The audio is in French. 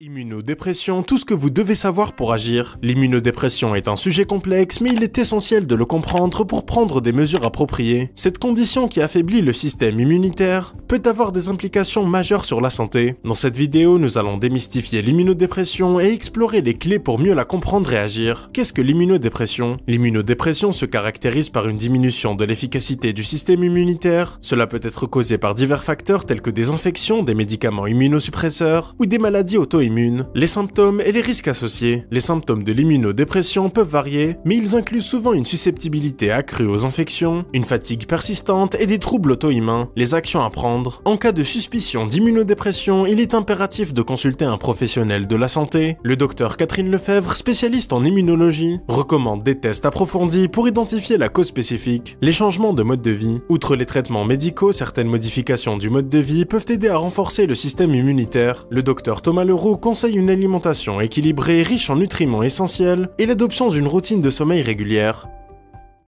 Immunodépression, tout ce que vous devez savoir pour agir. L'immunodépression est un sujet complexe, mais il est essentiel de le comprendre pour prendre des mesures appropriées. Cette condition qui affaiblit le système immunitaire peut avoir des implications majeures sur la santé. Dans cette vidéo, nous allons démystifier l'immunodépression et explorer les clés pour mieux la comprendre et agir. Qu'est-ce que l'immunodépression L'immunodépression se caractérise par une diminution de l'efficacité du système immunitaire. Cela peut être causé par divers facteurs tels que des infections, des médicaments immunosuppresseurs ou des maladies auto immunes les symptômes et les risques associés. Les symptômes de l'immunodépression peuvent varier, mais ils incluent souvent une susceptibilité accrue aux infections, une fatigue persistante et des troubles auto-immuns. Les actions à prendre. En cas de suspicion d'immunodépression, il est impératif de consulter un professionnel de la santé. Le docteur Catherine Lefebvre, spécialiste en immunologie, recommande des tests approfondis pour identifier la cause spécifique, les changements de mode de vie. Outre les traitements médicaux, certaines modifications du mode de vie peuvent aider à renforcer le système immunitaire. Le docteur Thomas Leroux conseille une alimentation équilibrée riche en nutriments essentiels et l'adoption d'une routine de sommeil régulière.